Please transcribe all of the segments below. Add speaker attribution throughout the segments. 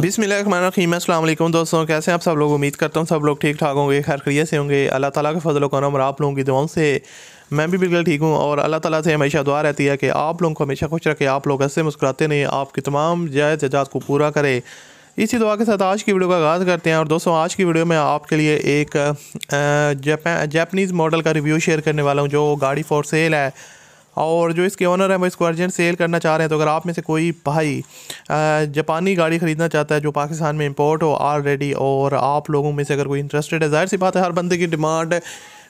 Speaker 1: बिसमीम दोस्तों कैसे हैं आप सब लोग उम्मीद करता हूँ सब लोग ठीक ठाक होंगे खैर खैरियत से होंगे अल्लाह ताला के फजल करम और आप लोगों की दुआओं से मैं भी बिल्कुल ठीक हूँ और अल्लाह ताला से हमेशा दुआ रहती है कि आप लोगों को हमेशा खुश रखे आप लोग ऐसे मुस्कुराते नहीं आपकी तमाम जायज जजात को पूरा करें इसी दुआ के साथ आज की वीडियो का आगाज़ करते हैं और दोस्तों आज की वीडियो में आपके लिए एक जैपनीज़ मॉडल का रिव्यू शेयर करने वाला हूँ जो गाड़ी फॉर सेल है और जो इसके ऑनर हैं वो इसको अर्जेंट सेल करना चाह रहे हैं तो अगर आप में से कोई भाई जापानी गाड़ी ख़रीदना चाहता है जो पाकिस्तान में इंपोर्ट हो ऑलरेडी और आप लोगों में से अगर कोई इंटरेस्टेड है जाहिर सी बात है हर बंदे की डिमांड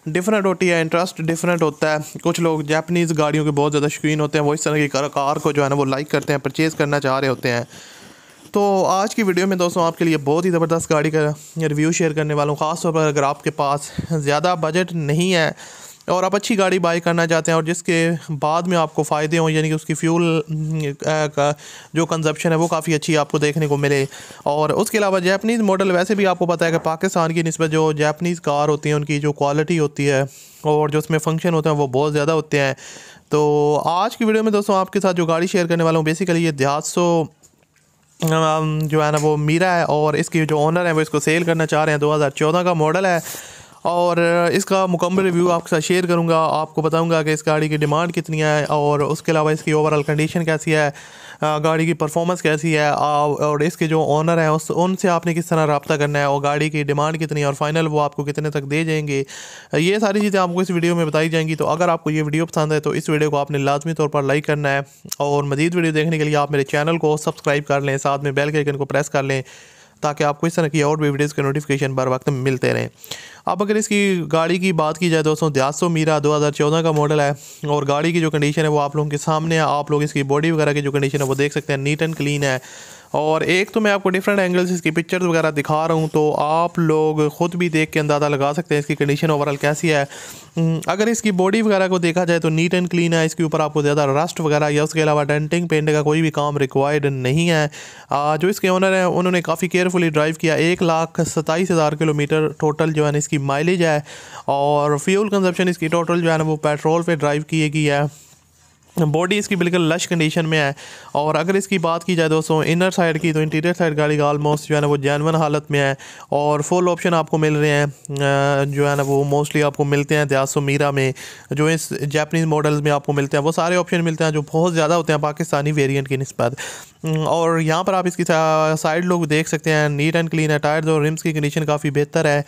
Speaker 1: डिफरेंट होती है इंटरेस्ट डिफरेंट होता है कुछ लोग जापानीज़ गाड़ियों के बहुत ज़्यादा शौकीन होते हैं वो इस तरह की कार को जो है ना वो लाइक करते हैं परचेज़ करना चाह रहे होते हैं तो आज की वीडियो में दोस्तों आपके लिए बहुत ही ज़बरदस्त गाड़ी का रिव्यू शेयर करने वाला हूँ ख़ासतौर पर अगर आपके पास ज़्यादा बजट नहीं है और आप अच्छी गाड़ी बाई करना चाहते हैं और जिसके बाद में आपको फ़ायदे हों यानी कि उसकी फ्यूल का जो कंजप्शन है वो काफ़ी अच्छी आपको देखने को मिले और उसके अलावा जैपनीज़ मॉडल वैसे भी आपको पता है कि पाकिस्तान की नस्बत जो जैपनीज़ कार होती है उनकी जो क्वालिटी होती है और जो उसमें फंक्शन होते हैं वो बहुत ज़्यादा होते हैं तो आज की वीडियो में दोस्तों आपके साथ जो गाड़ी शेयर करने वाला हूँ बेसिकली ये देहात जो है ना वो मीरा है और इसकी जो ऑनर है वो इसको सेल करना चाह रहे हैं 2014 का मॉडल है और इसका मुकम्मल रिव्यू आपके साथ शेयर करूँगा आपको बताऊँगा कि इस गाड़ी की डिमांड कितनी है और उसके अलावा इसकी ओवरऑल कंडीशन कैसी है गाड़ी की परफॉर्मेंस कैसी है और इसके जो ऑनर हैं उस उनसे आपने किस तरह रबता करना है और गाड़ी की डिमांड कितनी है और फाइनल वो आपको कितने तक दे जाएंगे ये सारी चीज़ें आपको इस वीडियो में बताई जाएंगी तो अगर आपको ये वीडियो पसंद है तो इस वीडियो को आपने लाजमी तौर पर लाइक करना है और मजीद वीडियो देखने के लिए आप मेरे चैनल को सब्सक्राइब कर लें साथ में बेल के आइकन को प्रेस कर लें ताकि आपको इस तरह की और भी वीडियोज़ के नोटिफिकेशन बर वक्त मिलते रहें अब अगर इसकी गाड़ी की बात की जाए दोस्तों दयासो मीरा 2014 का मॉडल है और गाड़ी की जो कंडीशन है वो आप लोगों के सामने है आप लोग इसकी बॉडी वगैरह की जो कंडीशन है वो देख सकते हैं नीट एंड क्लीन है और एक तो मैं आपको डिफरेंट एंगल्स इसकी पिक्चर्स वगैरह दिखा रहा हूँ तो आप लोग ख़ुद भी देख के अंदाज़ा लगा सकते हैं इसकी कंडीशन ओवरऑल कैसी है हम्म, अगर इसकी बॉडी वगैरह को देखा जाए तो नीट एंड क्लीन है इसके ऊपर आपको ज़्यादा रस्ट वगैरह या उसके अलावा डेंटिंग पेंट का कोई भी काम रिक्वायर्ड नहीं है जो इसके ऑनर हैं उन्होंने काफ़ी केयरफुली ड्राइव किया एक लाख सताईस हज़ार किलोमीटर टोटल जो है ना इसकी माइलेज है और फ्यूल कंजप्शन इसकी टोटल जो है ना वो पेट्रोल पर ड्राइव किए गई है बॉडी इसकी बिल्कुल लश कंडीशन में है और अगर इसकी बात की जाए दोस्तों इनर साइड की तो इंटीरियर साइड गाड़ी का आलमोस्ट जो है ना वो जैनवन हालत में है और फुल ऑप्शन आपको मिल रहे हैं जो है ना वो मोस्टली आपको मिलते हैं दयासो मीरा में जो इस जैपनीज़ मॉडल्स में आपको मिलते हैं वो सारे ऑप्शन मिलते हैं जो बहुत ज़्यादा होते हैं पाकिस्तानी वेरियंट की नस्बत और यहाँ पर आप इसकी साइड लोग देख सकते हैं नीट एंड क्लीन है टायर्स और रिम्स की कंडीशन काफ़ी बेहतर है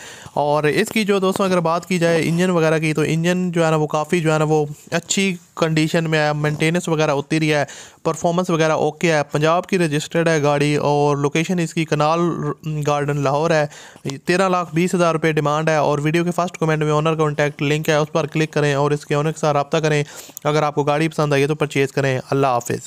Speaker 1: और इसकी जो दोस्तों अगर बात की जाए इंजन वगैरह की तो इंजन जो है ना वो काफ़ी जो है ना वो अच्छी कंडीशन में है मेंटेनेंस वगैरह उतरी है परफॉर्मेंस वगैरह ओके है पंजाब की रजिस्टर्ड है गाड़ी और लोकेशन इसकी कनाल गार्डन लाहौर है तेरह लाख बीस हज़ार रुपये डिमांड है और वीडियो के फर्स्ट कमेंट में ऑनर कॉन्टैक्ट लिंक है उस पर क्लिक करें और इसके ऑनर के साथ रबा करें अगर आपको गाड़ी पसंद आई है तो परचेज़ करें अल्लाह हाफिज़